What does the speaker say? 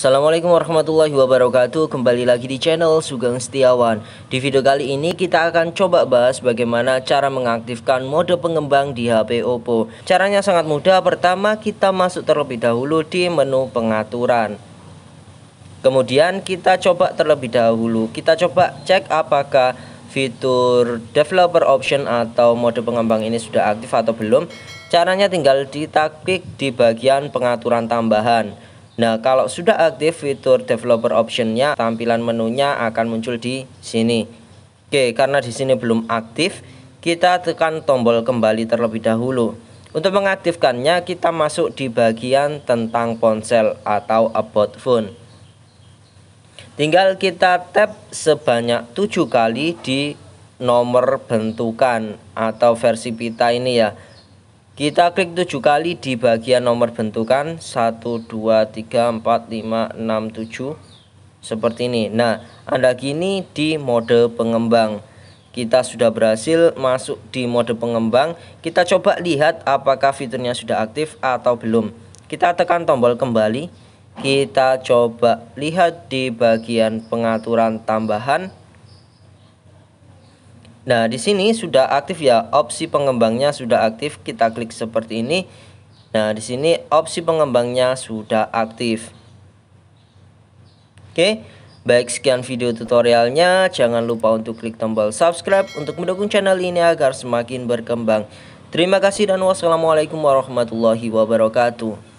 Assalamualaikum warahmatullahi wabarakatuh Kembali lagi di channel Sugeng Setiawan Di video kali ini kita akan coba bahas bagaimana cara mengaktifkan mode pengembang di HP Oppo Caranya sangat mudah Pertama kita masuk terlebih dahulu di menu pengaturan Kemudian kita coba terlebih dahulu Kita coba cek apakah fitur developer option atau mode pengembang ini sudah aktif atau belum Caranya tinggal kita klik di bagian pengaturan tambahan Nah, kalau sudah aktif fitur developer optionnya, tampilan menunya akan muncul di sini. Oke, karena di sini belum aktif, kita tekan tombol kembali terlebih dahulu. Untuk mengaktifkannya, kita masuk di bagian tentang ponsel atau about phone. Tinggal kita tap sebanyak tujuh kali di nomor bentukan atau versi pita ini ya. Kita klik tujuh kali di bagian nomor bentukan 1, 2, 3, 4, 5, 6, 7 Seperti ini Nah Anda gini di mode pengembang Kita sudah berhasil masuk di mode pengembang Kita coba lihat apakah fiturnya sudah aktif atau belum Kita tekan tombol kembali Kita coba lihat di bagian pengaturan tambahan Nah, di sini sudah aktif ya, opsi pengembangnya sudah aktif. Kita klik seperti ini. Nah, di sini opsi pengembangnya sudah aktif. Oke, baik sekian video tutorialnya. Jangan lupa untuk klik tombol subscribe untuk mendukung channel ini agar semakin berkembang. Terima kasih dan wassalamualaikum warahmatullahi wabarakatuh.